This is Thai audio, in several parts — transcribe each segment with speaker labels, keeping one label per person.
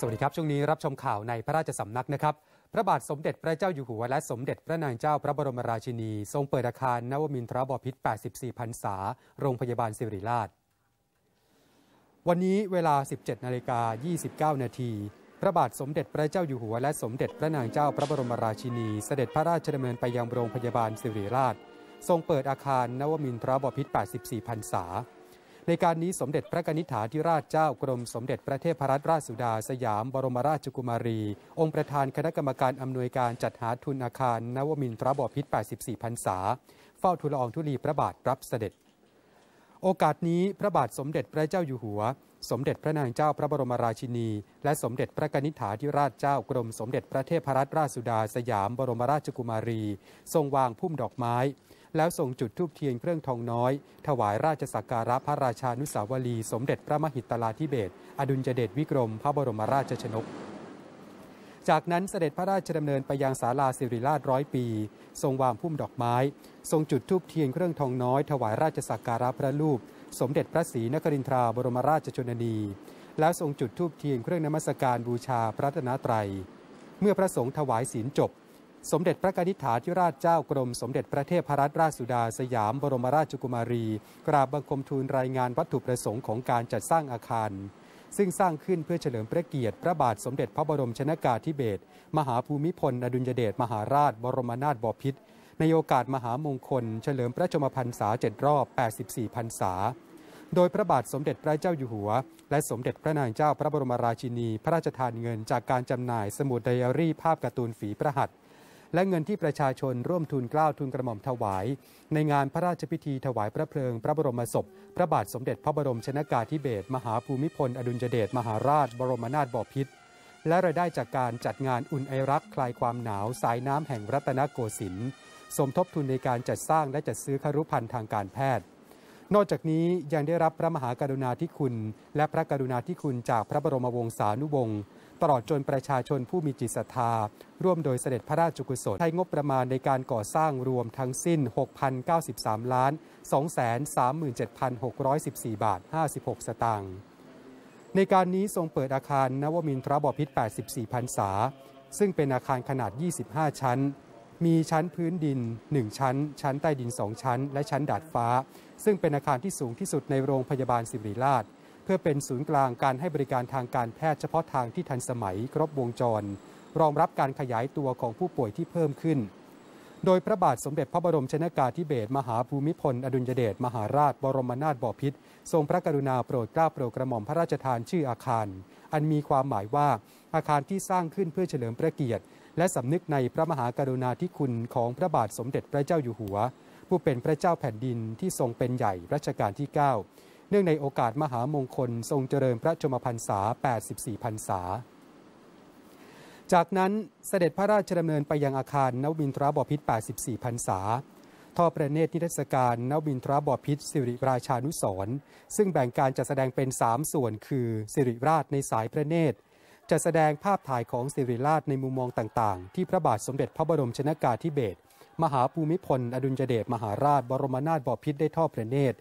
Speaker 1: สวัสดีครับช่วงนี้รับชมข่าวในพระราชสำนักนะครับพระบาทสมเด็จพระเจ้าอยู่หัว และสมเด็จพระนางเจ้าพระบรมราชินี ทรงเปิดอาคารนวมินทรบพิษ 84พรรษา โรงพยาบาลสิริราช วันนี้เวลา 17นาฬิกา29 นาทีพระบาทสมเด็จพระเจ้าอยู่หัวและสมเด็จพระนางเจ้าพระบรมราชินี เสด็จพระราชดำเนินไปยังโรงพยาบาลสิริราช ทรงเปิดอาคารนวมินทรบพิษ84พรรษาในการนี้สมเด็จพระนิธิฐาธิราชเจ้ากรม สมเด็จพระเทพรัตนราชสุดา สยามบรมราชกุมารี องค์ประธานคณะกรรมการอำนวยการจัดหาทุนอาคาร นวมินทรบพิตร84พรรษา เฝ้าทูลอองธุลีพระบาทรับเสด็จ โอกาสนี้พระบาทสมเด็จพระเจ้าอยู่หัว สมเด็จพระนางเจ้าพระบรมราชินี และสมเด็จพระนิธิฐาธิราชเจ้ากรม สมเด็จพระเทพรัตนราชสุดา สยามบรมราชกุมารี ทรงวางพุ่มดอกไม้แล้วส่งจุดทูบเทียนเครื่องทองน้อย ถวายราชสักการะพระราชานุสาวรีสมเด็จพระมหิตลาธิเบศอดุลยเดชวิกรมพระบรมราชชนก จากนั้นเสด็จพระราชดำเนินไปยังศาลาสิริราชร้อยปีทรงวางพุ่มดอกไม้ทรงจุดทูบเทียนเครื่องทองน้อย ถวายราชสักการะพระรูป สมเด็จพระศรีนครินทราบรมราชชนนี แล้วทรงจุดทูบเทียนเครื่องนมัสการบูชาพระตนตรัยเมื่อพระสงฆ์ถวายศีลจบสมเด็จพระกนิษฐาธิราชเจ้ากรมสมเด็จพระเทพรัตนราชสุดาสยามบรมราชกุมารี กราบบังคมทูลรายงานวัตถุประสงค์ของการจัดสร้างอาคาร ซึ่งสร้างขึ้นเพื่อเฉลิมพระเกียรติพระบาทสมเด็จพระบรมชนากาธิเบศรมหาภูมิพลอดุลยเดชมหาราช บรมนาถบพิตรในโอกาสมหามงคลเฉลิมพระชมพรรษาเจ็ดรอบ84พรรษา โดยพระบาทสมเด็จพระเจ้าอยู่หัว และสมเด็จพระนางเจ้าพระบรมราชินี พระราชทานเงินจากการจำหน่ายสมุดไดอารี่ภาพการ์ตูนฝีพระหัตถ์และเงินที่ประชาชนร่วมทุนกล้าวทุนกระหม่อมถวาย ในงานพระราชพิธีถวายพระเพลิง พระบรมศพ พระบาทสมเด็จพระบรมชนากาธิเบศรมหาภูมิพล อดุลยเดชมหาราช บรมนาถบพิตรและรายได้จากการจัดงานอุ่นไอรักคลายความหนาวสายน้ำแห่งรัตนโกสินทร์สมทบทุนในการจัดสร้างและจัดซื้อครุภัณฑ์ทางการแพทย์ นอกจากนี้ยังได้รับพระมหากรุณาธิคุณ และพระกรุณาธิคุณจากพระบรมวงศานุวงศ์ตลอดจนประชาชนผู้มีจิตศรัทธา ร่วมโดยเสด็จพระราชกุศลใช้งบประมาณในการก่อสร้างรวมทั้งสิ้น6,093ล้าน237,614 บาท 56 สตางค์ในการนี้ทรงเปิดอาคารนวมินทรบพิษ84 พรรษา ซึ่งเป็นอาคารขนาด 25 ชั้น มีชั้นพื้นดิน 1 ชั้น ชั้นใต้ดิน 2 ชั้น และชั้นดาดฟ้า ซึ่งเป็นอาคารที่สูงที่สุดในโรงพยาบาลสิริราชพื่อเป็นศูนย์กลางการให้บริการทางการแพทย์เฉพาะทางที่ทันสมัยครบวงจร รองรับการขยายตัวของผู้ป่วยที่เพิ่มขึ้น โดยพระบาทสมเด็จพระบรมชนากาธิเบศรมหาภูมิพล อดุลยเดชมหาราช บรมนาถบพิตรทรงพระกรุณาโปรดเกล้าโปรดกระหม่อมพระราชทานชื่ออาคาร อันมีความหมายว่าอาคารที่สร้างขึ้นเพื่อเฉลิมพระเกียรติ และสำนึกในพระมหากรุณาธิคุณของพระบาทสมเด็จพระเจ้าอยู่หัว ผู้เป็นพระเจ้าแผ่นดินที่ทรงเป็นใหญ่รัชกาลที่9เนื่องในโอกาสมหามงคล ทรงเจริญพระชมพรรษา 84 พรรษา จากนั้นเสด็จพระราชดำเนินไปยังอาคารนวินทราบพิษ 84 พรรษาทอปพระเนตรนิทรรศการนวินทราบพิษสิริราชานุสรซึ่งแบ่งการจัดแสดงเป็น 3 ส่วนคือสิริราชในสายพระเนตร จะแสดงภาพถ่ายของสิริราชในมุมมองต่าง ๆ ที่พระบาทสมเด็จพระบรมชนากาธิเบศรมหาภูมิพลอดุลยเดชมหาราช บรมนาถบพิษได้ทอดพระเนตร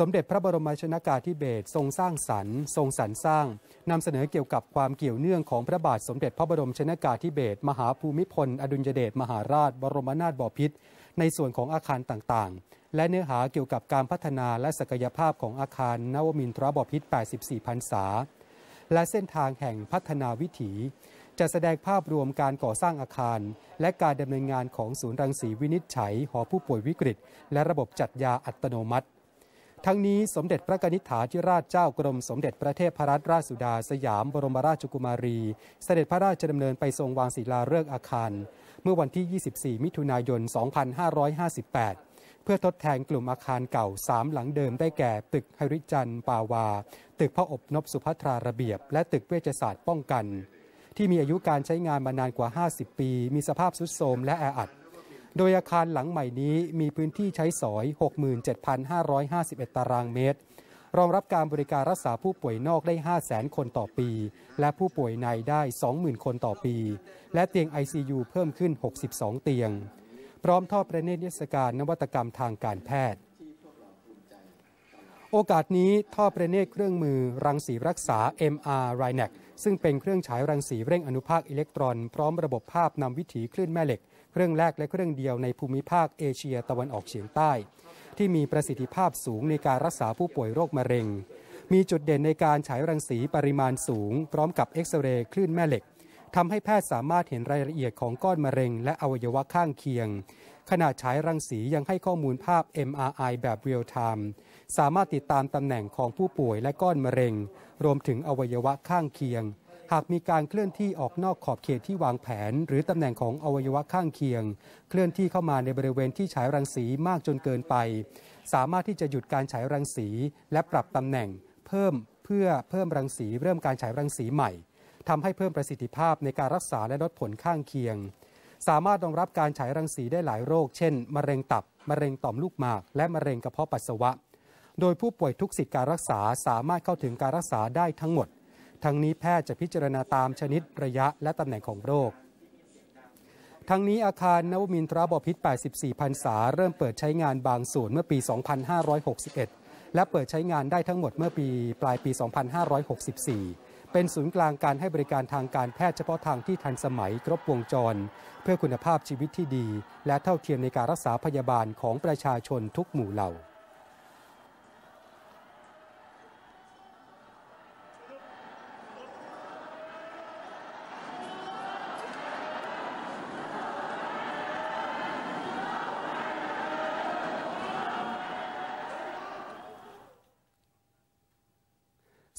Speaker 1: สมเด็จพระบรมชนากาธิเบศทรงสร้างสรรค์ทรงสรรสร้าง นำเสนอเกี่ยวกับความเกี่ยวเนื่องของพระบาทสมเด็จพระบรมชนากาธิเบศมหาภูมิพลอดุลยเดชมหาราช บรมนาถบพิตรในส่วนของอาคารต่างๆ และเนื้อหาเกี่ยวกับการพัฒนาและศักยภาพของอาคารนวมินทรบพิตร84 พรรษา และเส้นทางแห่งพัฒนาวิถี จะแสดงภาพรวมการก่อสร้างอาคาร และการดำเนินงานของศูนย์รังสีวินิจฉัย หอผู้ป่วยวิกฤต และระบบจัดยาอัตโนมัติทั้งนี้ สมเด็จพระกนิษฐาธิราชเจ้ากรม สมเด็จพระเทพรัตนราชสุดาสยามบรมราชกุมารี เสด็จพระราชดำเนินไปทรงวางศิลาฤกษ์อาคาร เมื่อวันที่ 24 มิถุนายน 2558 เพื่อทดแทนกลุ่มอาคารเก่าสามหลังเดิมได้แก่ตึกฮริจันปาวา ตึกพระอบนบสุภัทราระเบียบ และตึกเวชศาสตร์ป้องกัน ที่มีอายุการใช้งานมานานกว่า 50 ปี มีสภาพทรุดโทรมและแออัดโดยอาคารหลังใหม่นี้มีพื้นที่ใช้สอย 67,551 ตารางเมตร รองรับการบริการรักษาผู้ป่วยนอกได้ 500,000 คนต่อปี และผู้ป่วยในได้ 20,000 คนต่อปี และเตียง ICU เพิ่มขึ้น 62 เตียง พร้อมทอดพระเนตรนิทรรศการนวัตกรรมทางการแพทย์ โอกาสนี้ท่อประเนตรเครื่องมือรังสีรักษา MR r i n a c ซึ่งเป็นเครื่องฉายรังสีเร่งอนุภาคอิเล็กตรอน พร้อมระบบภาพนำวิถีคลื่นแม่เหล็กเรื่องแรกและเรื่องเดียวในภูมิภาคเอเชียตะวันออกเฉียงใต้ ที่มีประสิทธิภาพสูงในการรักษาผู้ป่วยโรคมะเร็ง มีจุดเด่นในการฉายรังสีปริมาณสูง พร้อมกับเอ็กซเรย์คลื่นแม่เหล็กทำให้แพทย์สามารถเห็นรายละเอียดของก้อนมะเร็งและอวัยวะข้างเคียงขณะฉายรังสียังให้ข้อมูลภาพ MRI แบบเรียลไทม์สามารถติดตามตำแหน่งของผู้ป่วยและก้อนมะเร็ง รวมถึงอวัยวะข้างเคียงหากมีการเคลื่อนที่ออกนอกขอบเขตที่วางแผน หรือตำแหน่งของอวัยวะข้างเคียง เคลื่อนที่เข้ามาในบริเวณที่ฉายรังสีมากจนเกินไป สามารถที่จะหยุดการฉายรังสี และปรับตำแหน่ง เพิ่มเพื่อเพิ่มรังสีเริ่มการฉายรังสีใหม่ทำให้เพิ่มประสิทธิภาพในการรักษาและลดผลข้างเคียง สามารถรองรับการฉายรังสีได้หลายโรค เช่นมะเร็งตับมะเร็งต่อมลูกหมาก และมะเร็งกระเพาะปัสสาวะ โดยผู้ป่วยทุกสิทธิการรักษาสามารถเข้าถึงการรักษาได้ทั้งหมดทั้งนี้แพทย์จะพิจารณาตามชนิดระยะและตำแหน่งของโรค ทั้งนี้อาคารนวมินทราบพิษ84พรรษาเริ่มเปิดใช้งานบางส่วนเมื่อปี 2561 และเปิดใช้งานได้ทั้งหมดเมื่อปี ปลายปี 2564 เป็นศูนย์กลางการให้บริการทางการแพทย์เฉพาะทางที่ทันสมัยครบวงจรเพื่อคุณภาพชีวิตที่ดี และเท่าเทียมในการรักษาพยาบาลของประชาชนทุกหมู่เหล่า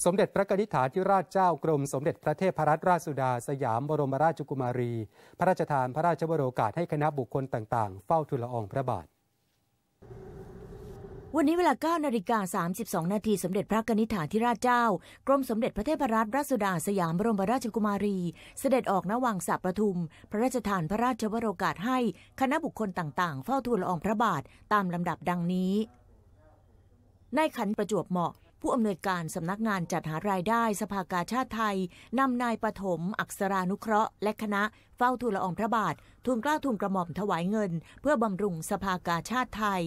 Speaker 1: สมเด็จพระกนิษฐาธิราชเจ้ากรมสมเด็จพระเทพรัตนราชสุดา สยามบรมราชกุมารี พระราชทานพระราชบรโอกาสให้คณะบุคคลต่างๆเฝ้าทูลละอองพระบาท
Speaker 2: วันนี้เวลา9นาฬิกา32นาทีสมเด็จพระกนิษฐาธิราชเจ้า กรมสมเด็จพระเทพรัตนราชสุดา สยามบรมราชกุมารี เสด็จออกณวังสระประทุม พระราชทานพระราชบรโอกาสให้คณะบุคคลต่าง ๆ เฝ้าทูลละอองพระบาทตามลำดับดังนี้ นายขันประจวบเหมาะผู้อำนวยการสำนักงานจัดหารายได้สภากาชาติไทยนำนายปฐมอักษรานุเคราะห์ และคณะเฝ้าทูลละอองพระบาททูลเกล้าทูลกระหม่อมถวายเงิน เพื่อบำรุงสภากาชาติไทย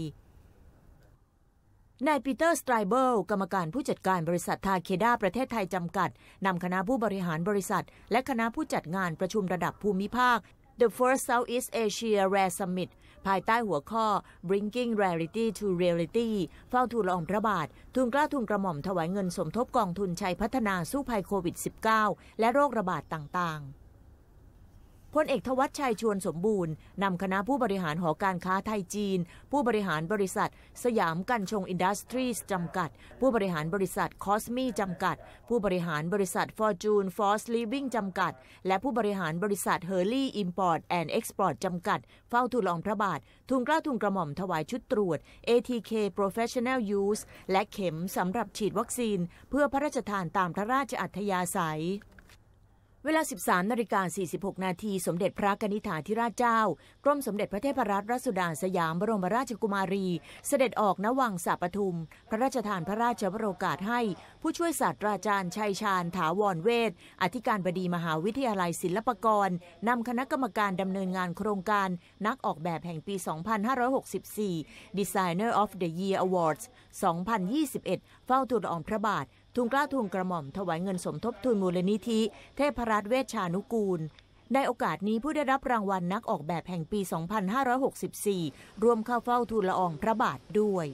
Speaker 2: นายปีเตอร์สไตรเบิลกรรมการผู้จัดการบริษัททาเคดาประเทศไทยจำกัดนำคณะผู้บริหารบริษัท และคณะผู้จัดงานประชุมระดับภูมิภาค The First Southeast Asia Rare Summit ภายใต้หัวข้อ Bringing Rarity to Reality เฝ้าทูลอองพระบาททุนกล้าทุนกระหม่อมถวายเงินสมทบกองทุนชัยพัฒนาสู้ภัยโควิด -19 และโรคระบาดต่างๆพลเอกทวัชชัยชวนสมบูรณ์ นำคณะผู้บริหารหอการค้าไทยจีน ผู้บริหารบริษัทสยามกันชงอินดัสทรีสจำกัด ผู้บริหารบริษัทคอสมีจำกัด ผู้บริหารบริษัทฟอร์จูนฟอสลีวิ่งจำกัด และผู้บริหารบริษัทเฮอร์ลี่อิมพอร์ตแอนด์เอ็กซ์พอร์ตจำกัด เฝ้าทูลองพระบาททุนกล้าทุนกระหม่อมถวายชุดตรวจ ATK Professional Use และเข็มสำหรับฉีดวัคซีน เพื่อพระราชทานตามพระราชอัธยาศัยเวลา 13นาฬิกา46 นาที สมเด็จพระกนิษฐาธิราชเจ้า กรมสมเด็จพระเทพรัตนราชสุดาสยามบรมราชกุมารี เสด็จออกณวังสาปทุม พระราชทานพระราชบรโอกาสให้ ผู้ช่วยศาสตราจารย์ชัยชาญถาวรเวทอธิการบดีมหาวิทยาลัยศิลปากร นำคณะกรรมการดำเนินงานโครงการ นักออกแบบแห่งปี 2564 Designer of the Year Awards 2021 เฝ้าทูลจอองพระบาททุนกล้าทุนกระหม่อมถวายเงินสมทบทุนมูลนิธิเทพรัตน์เวชานุกูล ในโอกาสนี้ผู้ได้รับรางวัลนักออกแบบแห่งปี 2564 ร่วมเข้าเฝ้าทูลละอองพระบาทด้วย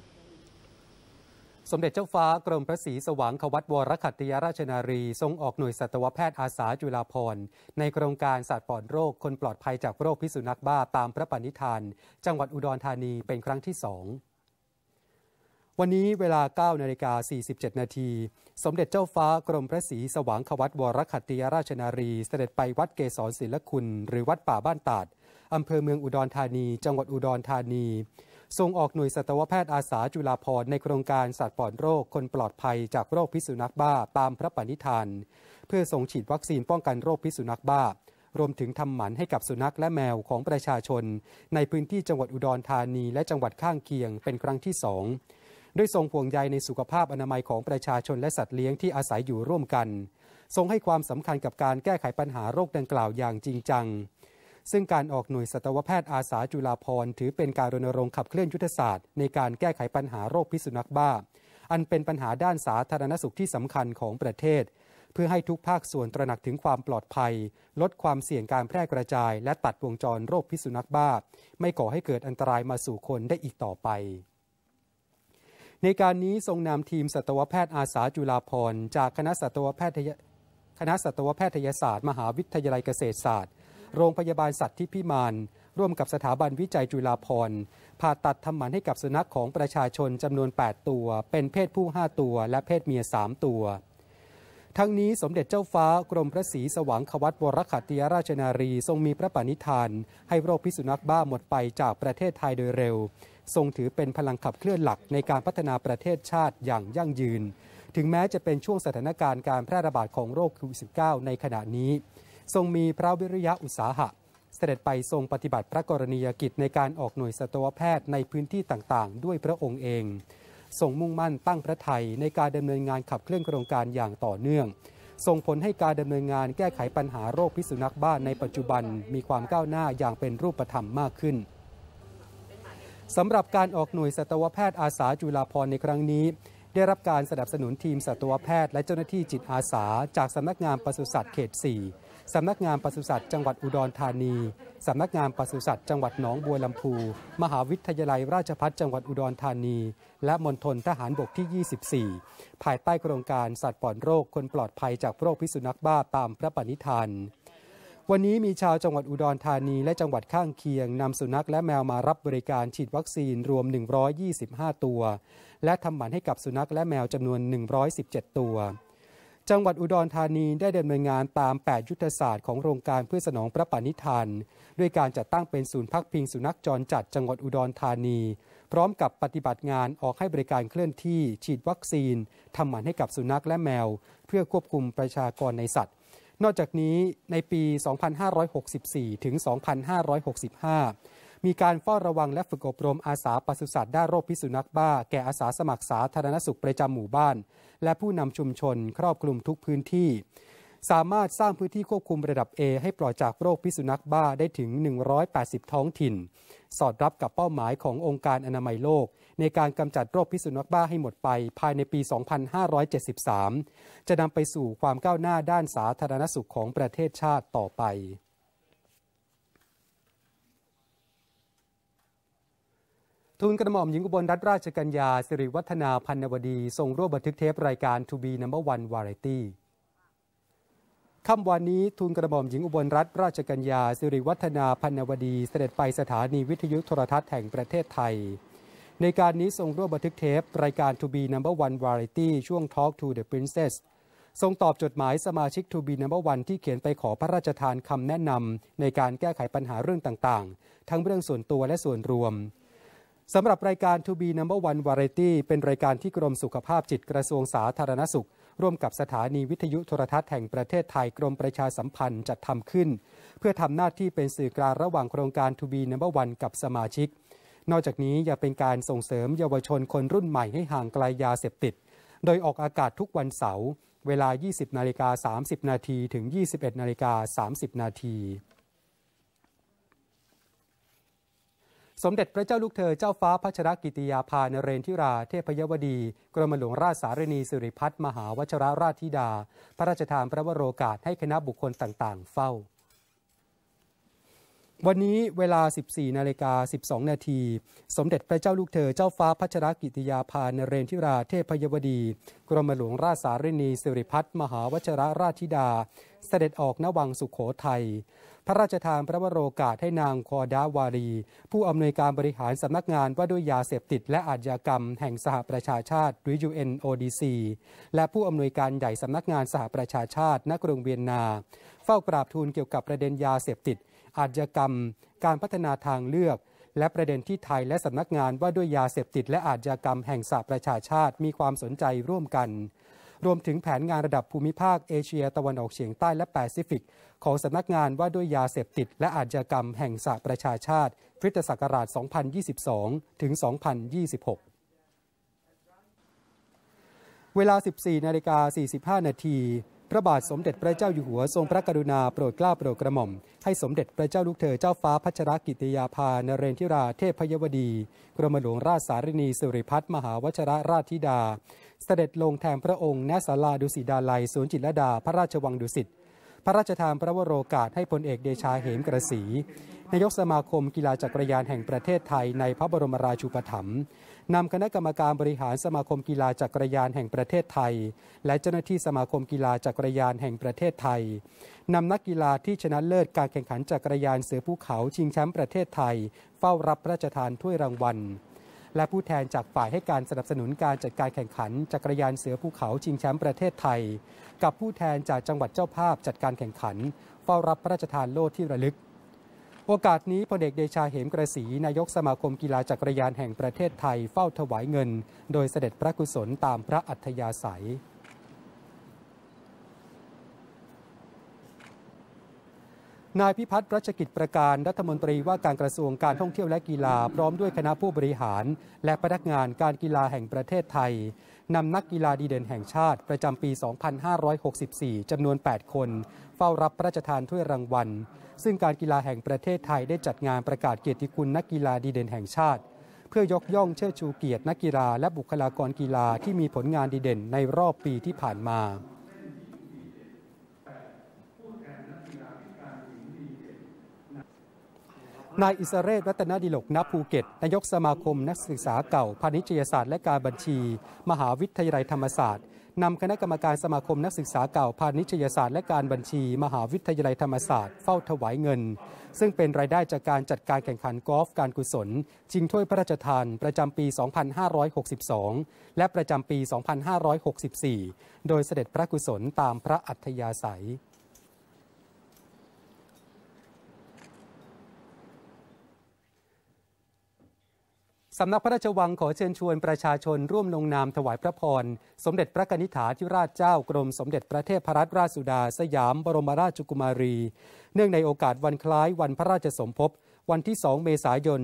Speaker 1: สมเด็จเจ้าฟ้ากรมพระศรีสว่างควัตวรคัตยราชนารี ทรงออกหน่วยสัตวแพทย์อาสาจุฬาภรณ์ ในโครงการสัตว์ปลอดโรคคนปลอดภัยจากโรคพิษสุนัขบ้าตามพระปณิธานจังหวัดอุดรธานีเป็นครั้งที่สองวันนี้เวลา9นาฬิกา47 นาที สมเด็จเจ้าฟ้ากรมพระศรีสว่างขวัตวรคัตติยราชนารี เสด็จไปวัดเกศรศิลคุณ หรือวัดป่าบ้านตาด อำเภอเมืองอุดรธานี จังหวัดอุดรธานี ทรงออกหน่วยสัตวแพทย์อาสาจุฬาภรณ์ในโครงการ สัตว์ปลอดโรคคนปลอดภัยจากโรคพิษสุนัขบ้าตามพระปณิธานเพื่อส่งฉีดวัคซีนป้องกันโรคพิษสุนัขบ้า รวมถึงทำหมันให้กับสุนัขและแมวของประชาชน ในพื้นที่จังหวัดอุดรธานีและจังหวัดข้างเคียงเป็นครั้งที่สองด้วยทรงห่วงใยในสุขภาพอนามัยของประชาชนและสัตว์เลี้ยงที่อาศัยอยู่ร่วมกัน ทรงให้ความสำคัญกับการแก้ไขปัญหาโรคดังกล่าวอย่างจริงจัง ซึ่งการออกหน่วยสัตวแพทย์อาสาจุฬาภรณ์ถือเป็นการรณรงค์ขับเคลื่อนยุทธศาสตร์ในการแก้ไขปัญหาโรคพิษสุนัขบ้า อันเป็นปัญหาด้านสาธารณสุขที่สำคัญของประเทศ เพื่อให้ทุกภาคส่วนตระหนักถึงความปลอดภัย ลดความเสี่ยงการแพร่กระจาย และตัดวงจรโรคพิษสุนัขบ้าไม่ก่อให้เกิดอันตรายมาสู่คนได้อีกต่อไปในการนี้ทรงนำทีมสัตวแพทย์อาสาจุฬาภร์จากคณะสัตวแพทย์คณะสัตวแพทยศาสตร์ มหาวิทยาลัยเกษตรศาสตร์ โรงพยาบาลสัตว์ที่พิมานร่วมกับสถาบันวิจัยจุฬาภร์ผ่าตัดทำหมันให้กับสุนัขของประชาชนจำนวน 8 ตัว เป็นเพศผู้ 5 ตัวและเพศเมีย 3 ตัวทั้งนี้ สมเด็จเจ้าฟ้ากรมพระศรีสว่างควัตวรขัตติยราชนารี ทรงมีพระปณิธาน ให้โรคพิษสุนัขบ้าหมดไปจากประเทศไทยโดยเร็ว ทรงถือเป็นพลังขับเคลื่อนหลักในการพัฒนาประเทศชาติอย่างยั่งยืน ถึงแม้จะเป็นช่วงสถานการณ์การแพร่ระบาดของโรคโควิด -19 ในขณะนี้ ทรงมีพระวิริยะอุตสาหะเสด็จไปทรงปฏิบัติพระกรณียกิจในการออกหน่วยสัตวแพทย์ในพื้นที่ต่างๆ ด้วยพระองค์เองทรงมุ่งมั่นตั้งพระไทยในการดำเนินงานขับเคลื่อนโครงการอย่างต่อเนื่อง ส่งผลให้การดำเนินงานแก้ไขปัญหาโรคพิษสุนัขบ้านในปัจจุบันมีความก้าวหน้าอย่างเป็นรูปธรรมมากขึ้นสำหรับการออกหน่วยสัตวแพทย์อาสาจุฬาภรในครั้งนี้ ได้รับการสนับสนุนทีมสัตวแพทย์ และเจ้าหน้าที่จิตอาสา จากสำนักงานปศุสัตว์เขต 4สำนักงานปศุสัตว์จังหวัด อุดรธานี สำนักงานปศุสัตว์จังหวัดหนองบัวลำพู มหาวิทยาลัยราชภัฏจังหวัดอุดรธานี และมณฑลทหารบกที่ 24 ภายใต้โครงการสัตว์ปลอดโรคคนปลอดภัยจากโรคพิษสุนัขบ้าตามพระปณิธานวันนี้มีชาวจังหวัดอุดรธานีและจังหวัดข้างเคียงนำสุนัขและแมวมารับบริการฉีดวัคซีนรวม 125 ตัว และทำหมันให้กับสุนัขและแมวจำนวน 117 ตัวจังหวัดอุดรธานีได้ดำเนินงานตาม 8 ยุทธศาสตร์ของโครงการเพื่อสนองพระปณิธานด้วยการจัดตั้งเป็นศูนย์พักพิงสุนัขจรจัดจังหวัดอุดรธานี พร้อมกับปฏิบัติงานออกให้บริการเคลื่อนที่ ฉีดวัคซีนทำหมันให้กับสุนัขและแมว เพื่อควบคุมประชากรในสัตว์ นอกจากนี้ในปี 2564 ถึง 2565มีการเฝ้าระวังและฝึกอบรมอาสาปศุสัตว์ด้านโรคพิษสุนัขบ้าแก่อาสาสมัครสาธารณสุขประจำหมู่บ้านและผู้นำชุมชนครอบคลุมทุกพื้นที่ สามารถสร้างพื้นที่ควบคุมระดับ A ให้ปลอดจากโรคพิษสุนัขบ้าได้ถึง 180 ท้องถิ่น สอดรับกับเป้าหมายขององค์การอนามัยโลกในการกำจัดโรคพิษสุนัขบ้าให้หมดไปภายในปี 2573 จะนำไปสู่ความก้าวหน้าด้านสาธารณสุขของประเทศชาติต่อไปทูลกระหม่อมหญิงอุบลรัตนราชกัญญา สิริวัฒนาพันนวดี ทรงร่วมบันทึกเทปรายการ To Be Number One Variety ค่ำวันนี้ทูลกระหม่อมหญิงอุบลรัตนราชกัญญา สิริวัฒนาพันนวดี เสด็จไปสถานีวิทยุโทรทัศน์แห่งประเทศไทย ในการนี้ทรงร่วมบันทึกเทปรายการ To Be Number One Variety ช่วง Talk to the Princess ทรงตอบจดหมายสมาชิก To Be Number One ที่เขียนไปขอพระราชทานคำแนะนำในการแก้ไขปัญหาเรื่องต่างๆ ทั้งเรื่องส่วนตัวและส่วนรวมสำหรับรายการ To be Number One Variety เป็นรายการที่กรมสุขภาพจิตกระทรวงสาธารณสุข ร่วมกับสถานีวิทยุโทรทัศน์แห่งประเทศไทยกรมประชาสัมพันธ์จัดทำขึ้น เพื่อทำหน้าที่เป็นสื่อกลางระหว่างโครงการ To be Number One กับสมาชิก นอกจากนี้ยังเป็นการส่งเสริมเยาวชนคนรุ่นใหม่ให้ห่างไกลยาเสพติด โดยออกอากาศทุกวันเสาร์เวลา 20 นาฬิกา 30 นาที ถึง 21 นาฬิกา 30 นาทีสมเด็จพระเจ้าลูกเธอเจ้าฟ้าพัชรกิติยาภานเรนทิราเทพยวดี กรมหลวงราชสารณีสิริพัฒมหาวชรราชธิดา พระราชทานพระวโรกาสให้คณะบุคคลต่าง ๆ เฝ้าวันนี้เวลา 14 นาฬิกา 12 นาที สมเด็จพระเจ้าลูกเธอเจ้าฟ้าพัชรกิติยาภานเรนทิราเทพพยวดี กรมหลวงราชสารินีสิริพัฒน์มหาวชรราชธิดา เสด็จออกนวังสุขโขทัย พระราชทานพระวโรกาสให้นางคอดาวารีผู้อำนวยการบริหารสำนักงานว่าด้วยยาเสพติด และอาชญากรรมแห่งสหประชาชาติ หรือ UNODC และผู้อำนวยการใหญ่สำนักงานสหประชาชาติณกรุงเวียนนา เฝ้ากราบทูลเกี่ยวกับประเด็นยาเสพติดอาชญากรรมการพัฒนาทางเลือก และประเด็นที่ไทยและสำนักงานว่าด้วยยาเสพติดและอาชญากรรมแห่งสหประชาชาติมีความสนใจร่วมกัน รวมถึงแผนงานระดับภูมิภาคเอเชีย ตะวันออกเฉียงใต้และแปซิฟิกของสำนักงานว่าด้วยยาเสพติด และอาชญากรรมแห่งสหประชาชาติพุทธศักราช 2022 ถึง 2026 เวลา 14 นาฬิกา 45 นาทีพระบาทสมเด็จพระเจ้าอยู่หัวทรงพระกรุณาโปรดเกล้าโปรดกระหม่อมให้สมเด็จพระเจ้าลูกเธอเจ้าฟ้าพัชรกิติยาภานเรนทิราเทพพยวดี กรมหลวงราชสารินีสุริพัฒน์มหาวชรราชธิดา เสด็จลงแทนพระองค์ณศาลาดุสิดาลัยสวนจิตรดา พระราชวังดุสิตพระราชทานพระวโรกาสให้พลเอกเดชาเหมกระสีนายกสมาคมกีฬาจักรยานแห่งประเทศไทยในพระบรมราชูปถัมภ์นำคณะกรรมการบริหารสมาคมกีฬาจักรยานแห่งประเทศไทย และเจ้าหน้าที่สมาคมกีฬาจักรยานแห่งประเทศไทยนำนักกีฬาที่ชนะเลิศการแข่งขันจักรยานเสือภูเขาชิงแชมป์ประเทศไทย เฝ้ารับพระราชทานถ้วยรางวัลและผู้แทนจากฝ่ายให้การสนับสนุนการจัดการแข่งขันจักรยานเสือภูเขาชิงแชมป์ประเทศไทย กับผู้แทนจากจังหวัดเจ้าภาพจัดการแข่งขัน เฝ้ารับพระราชทานโล่ที่ระลึกโอกาสนี้พลเอกเดชาเหมกระสีนายกสมาคมกีฬาจักรยานแห่งประเทศไทยเฝ้าถวายเงิน โดยเสด็จพระกุศลตามพระอัธยาศัย นายพิพัฒน์รัชกิจประการรัฐมนตรีว่าการกระทรวงการท่องเที่ยวและกีฬาพร้อมด้วยคณะผู้บริหารและพนักงานการกีฬาแห่งประเทศไทย นำนักกีฬาดีเด่นแห่งชาติประจำปี 2564 จำนวน 8 คน เฝ้ารับพระราชทานถ้วยรางวัลซึ่งการกีฬาแห่งประเทศไทยได้จัดงานประกาศเกียรติคุณนักกีฬาดีเด่นแห่งชาติ เพื่อยกย่องเชิดชูเกียรตินักกีฬาและบุคลากรกีฬาที่มีผลงานดีเด่น ในรอบปีที่ผ่านมานายอิสเรศรัตนดิลก ณภูเก็ต นายกสมาคม นักศึกษาเก่า พาณิชยศาสตร์และการบัญชี มหาวิทยาลัยธรรมศาสตร์นำคณะกรรมการสมาคมนักศึกษาเก่าพาณิชยศาสตร์และการบัญชีมหาวิทยาลัยธรรมศาสตร์เฝ้าถวายเงิน ซึ่งเป็นรายได้จากการจัดการแข่งขันกอล์ฟการกุศลชิงถ้วยพระราชทานประจำปี 2562 และประจำปี 2564 โดยเสด็จพระกุศลตามพระอัธยาศัยสำนักพระราชวังขอเชิญชวนประชาชนร่วมลงนามถวายพระพร สมเด็จพระกนิษฐาธิราชเจ้ากรมสมเด็จพระเทพรัตนราชสุดาสยามบรมราชกุมารี เนื่องในโอกาสวันคล้ายวันพระราชสมภพวันที่ 2 เมษายน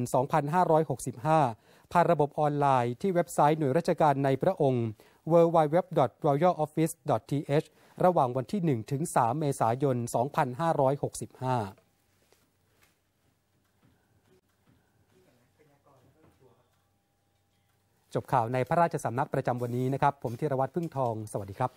Speaker 1: 2565 ผ่านระบบออนไลน์ที่เว็บไซต์หน่วยราชการในพระองค์ www.royaloffice.th ระหว่างวันที่ 1 ถึง 3 เมษายน 2565จบข่าวในพระราชสำนักประจำวันนี้นะครับ ผมธีรวัตรพึ่งทอง สวัสดีครับ